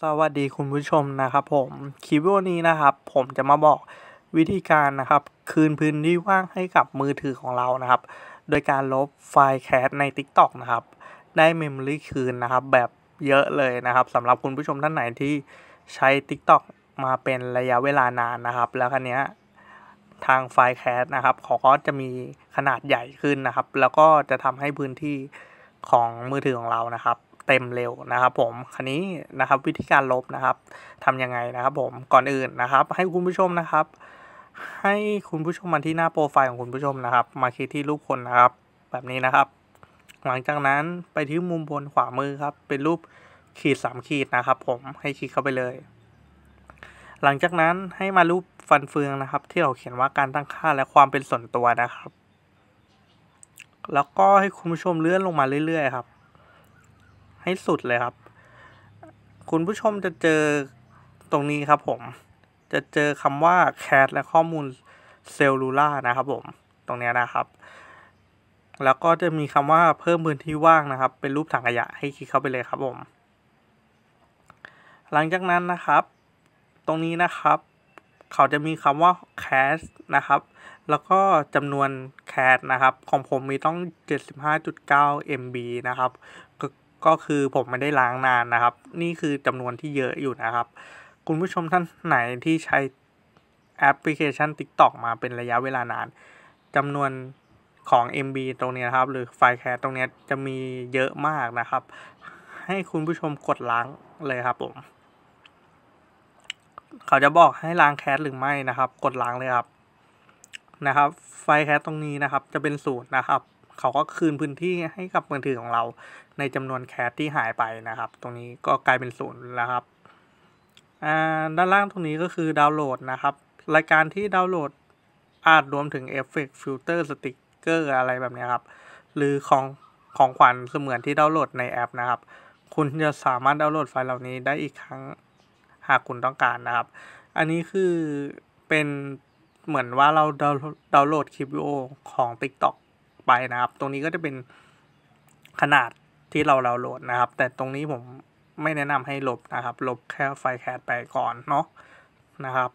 สวัสดีคุณผู้ชมนะครับ ผมคลิปวิดีโอนี้นะครับ ผมจะมาบอกวิธีการนะครับคืนพื้นที่ว่างให้กับมือถือของเรานะครับ โดยการลบไฟล์แคสใน TikTok นะครับ ได้เมมโมรี่คืนนะครับ แบบเยอะเลยนะครับสำหรับคุณผู้ชมท่านไหนที่ใช้ TikTok มาเป็นระยะเวลานานนะครับแล้วคันนี้ทางไฟล์แคสนะครับเขาก็จะมีขนาดใหญ่ขึ้นนะครับ แล้วก็จะทำให้พื้นที่ของมือถือของเรานะครับเต็มเร็วนะครับผมคันนี้นะครับวิธีการลบนะครับทำยังไงนะครับผมก่อนอื่นนะครับ ให้คุณผู้ชมนะครับ ให้คุณผู้ชมมาที่หน้าโปรไฟล์ของคุณผู้ชมนะครับ มาคลิกที่รูปคนนะครับแบบนี้นะครับ หลังจากนั้นไปที่มุมบนขวามือครับ เป็นรูปขีดสามขีดนะครับผมให้คลิกเข้าไปเลย หลังจากนั้นให้มารูปฟันเฟืองนะครับ ที่เราเขียนว่าการตั้งค่าและความเป็นส่วนตัวนะครับ แล้วก็ให้คุณผู้ชมเลื่อนลงมาเรื่อยๆครับให้สุดเลยครับ คุณผู้ชมจะเจอตรงนี้ครับผม จะเจอคำว่าแคสและข้อมูลเซลลูล่านะครับผม ตรงนี้นะครับ แล้วก็จะมีคำว่าเพิ่มพื้นที่ว่างนะครับ เป็นรูปถังขยะให้คลิกเข้าไปเลยครับผม หลังจากนั้นนะครับ ตรงนี้นะครับ เขาจะมีคำว่าแคสนะครับ แล้วก็จำนวนแคสนะครับ ของผมมีต้อง 75.9 MB นะครับก็คือผมไม่ได้ล้างนานนะครับ นี่คือจำนวนที่เยอะอยู่นะครับคุณผู้ชมท่านไหนที่ใช้แอปพลิเคชัน TikTok มาเป็นระยะเวลานานจำนวนของ MB ตรงนี้นครับหรือไฟแคร์ตรงนี้จะมีเยอะมากนะครับ ให้คุณผู้ชมกดล้างเลยครับผมเขาจะบอกให้ล้างแคสหรือไม่นะครับ กดล้างเลยครับ นะครับ ไฟแคสตรงนี้นะครับ จะเป็นศูนย์นะครับเขาก็คืนพื้นที่ให้กับมือถือของเราในจำนวนแคสที่หายไปนะครับ ตรงนี้ก็กลายเป็นศูนย์แล้วครับด้านล่างตรงนี้ก็คือดาวน์โหลดนะครับ รายการที่ดาวน์โหลดอาจรวมถึงเอฟเฟกต์ฟิลเตอร์สติกเกอร์อะไรแบบนี้ครับ หรือของของขวัญเสมือนที่ดาวน์โหลดในแอปนะครับ คุณจะสามารถดาวน์โหลดไฟล์เหล่านี้ได้อีกครั้งหากคุณต้องการนะครับ อันนี้คือเป็นเหมือนว่าเราดาวน์โหลดคลิปวิดีโอของ TikTok ไปนะครับ ตรงนี้ก็จะเป็นขนาดที่เราเราโหลดนะครับ แต่ตรงนี้ผมไม่แนะนำให้ลบนะครับ ลบแค่ไฟแคดไปก่อนเนาะนะครับ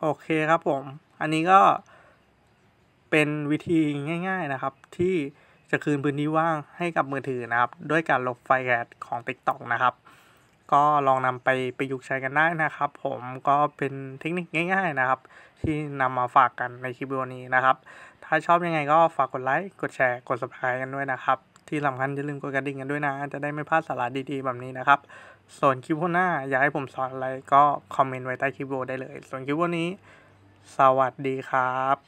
โอเคครับผม อันนี้ก็เป็นวิธีง่ายๆนะครับ ที่จะคืนพื้นที่ว่างให้กับมือถือนะครับ ด้วยการลบไฟแคดของ TikTok นะครับก็ลองนำไปไปยุกใช้กันได้นะครับ ผมก็เป็นเทคนิคง่ายๆนะครับ ที่นำมาฝากกันในคลิปวิดีโอนี้นะครับ ถ้าชอบยังไงก็ฝากกดไลค์กดแชร์กด subscribe กันด้วยนะครับ ที่สำคัญอย่าลืมกดกระดิ่งกันด้วยนะ จะได้ไม่พลาดสาระดีๆ แบบนี้นะครับ ส่วนคลิปหน้า อยากให้ผมสอนอะไรก็คอมเมนต์ไว้ใต้คลิปวิดีโอได้เลย ส่วนคลิปวันนี้ สวัสดีครับ